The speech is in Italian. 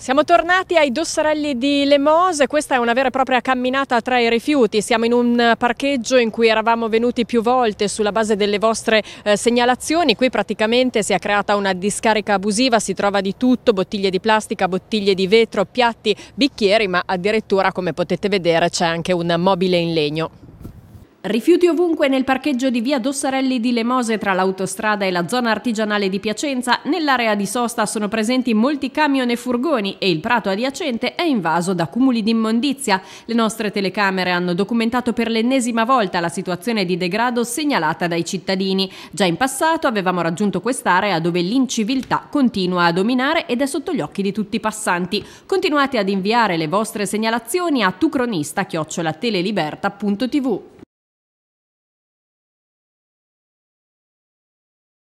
Siamo tornati ai Dossarelli di Le questa è una vera e propria camminata tra i rifiuti, siamo in un parcheggio in cui eravamo venuti più volte sulla base delle vostre eh, segnalazioni, qui praticamente si è creata una discarica abusiva, si trova di tutto, bottiglie di plastica, bottiglie di vetro, piatti, bicchieri, ma addirittura come potete vedere c'è anche un mobile in legno. Rifiuti ovunque nel parcheggio di via Dossarelli di Lemose tra l'autostrada e la zona artigianale di Piacenza, nell'area di sosta sono presenti molti camion e furgoni e il prato adiacente è invaso da cumuli di immondizia. Le nostre telecamere hanno documentato per l'ennesima volta la situazione di degrado segnalata dai cittadini. Già in passato avevamo raggiunto quest'area dove l'inciviltà continua a dominare ed è sotto gli occhi di tutti i passanti. Continuate ad inviare le vostre segnalazioni a tucronista.teleliberta.tv.